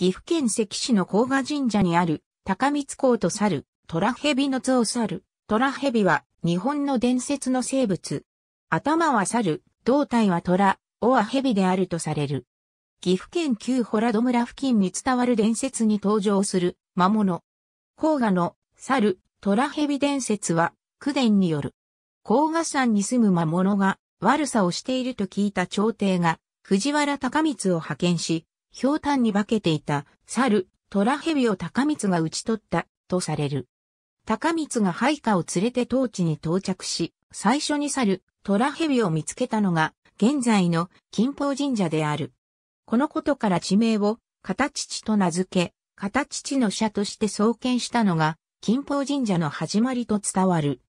岐阜県関市の甲賀神社にある、高光公と猿、虎蛇の像猿。虎蛇は、日本の伝説の生物。頭は猿、胴体は虎、尾は蛇であるとされる。岐阜県旧洞戸村付近に伝わる伝説に登場する魔物。甲賀の猿、虎蛇伝説は九伝による。甲賀山に住む魔物が悪さをしていると聞いた朝廷が藤原高光を派遣し、氷炭に化けていた猿、虎蛇を高光が討ち取ったとされる。高光が配下を連れて当地に到着し、最初に猿、虎蛇を見つけたのが、現在の金峰神社である。このことから地名を、片父と名付け、片父の社として創建したのが、金峰神社の始まりと伝わる。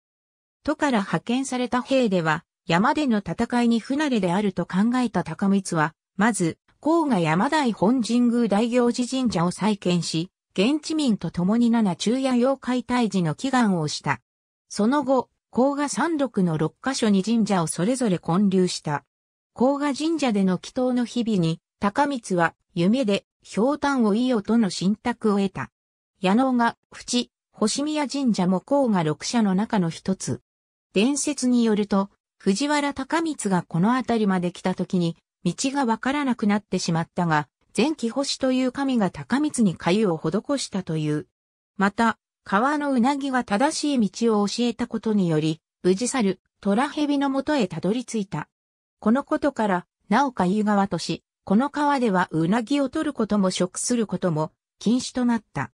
都から派遣された兵では、山での戦いに不慣れであると考えた高光は、まず、甲賀山大本神宮大行寺神社を再建し、現地民と共に七中夜妖怪退治の祈願をした。その後、甲賀山麓の六箇所に神社をそれぞれ建立した。甲賀神社での祈祷の日々に、高光は夢で、氷炭をいよとの信託を得た。矢野が、淵、星宮神社も甲賀六社の中の一つ。伝説によると、藤原高光がこの辺りまで来た時に、道がわからなくなってしまったが、前期星という神が高光に粥を施したという。また、川のうなぎが正しい道を教えたことにより、無事去る、虎蛇のもとへたどり着いた。このことから、なおか川とし、この川ではうなぎを取ることも食することも禁止となった。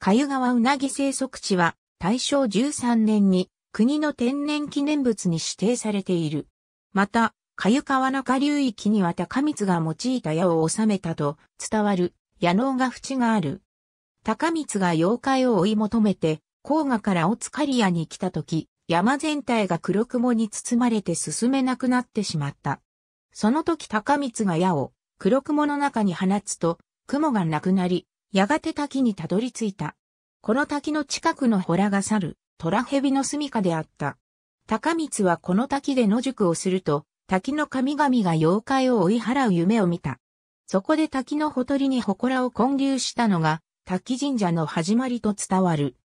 粥川うなぎ生息地は大正13年に国の天然記念物に指定されている。また、粥川の下流域には高光が用いた矢を収めたと伝わる矢能が淵がある。高光が妖怪を追い求めて、黄河からオツカリアに来た時、山全体が黒雲に包まれて進めなくなってしまった。その時高光が矢を黒雲の中に放つと、雲がなくなり、やがて滝にたどり着いた。この滝の近くの洞が去る、虎蛇の住処であった。高光はこの滝で野宿をすると、滝の神々が妖怪を追い払う夢を見た。そこで滝のほとりに祠を建立したのが、滝神社の始まりと伝わる。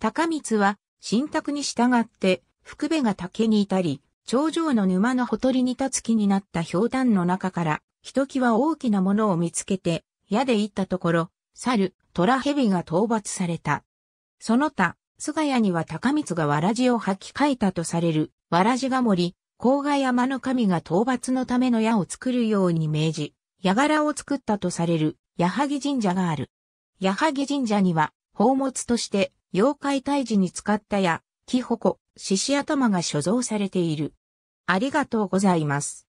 高光は、神託に従って、福部が竹にいたり、頂上の沼のほとりに立つ木になった氷炭の中から、ひときわ大きなものを見つけて、矢で行ったところ、猿、虎蛇が討伐された。その他、菅谷には高光がわらじを履き替えたとされる、わらじが森、甲賀山の神が討伐のための矢を作るように命じ、矢柄を作ったとされる矢作神社がある。矢作神社には、宝物として妖怪退治に使った矢、木鉾、獅子頭が所蔵されている。ありがとうございます。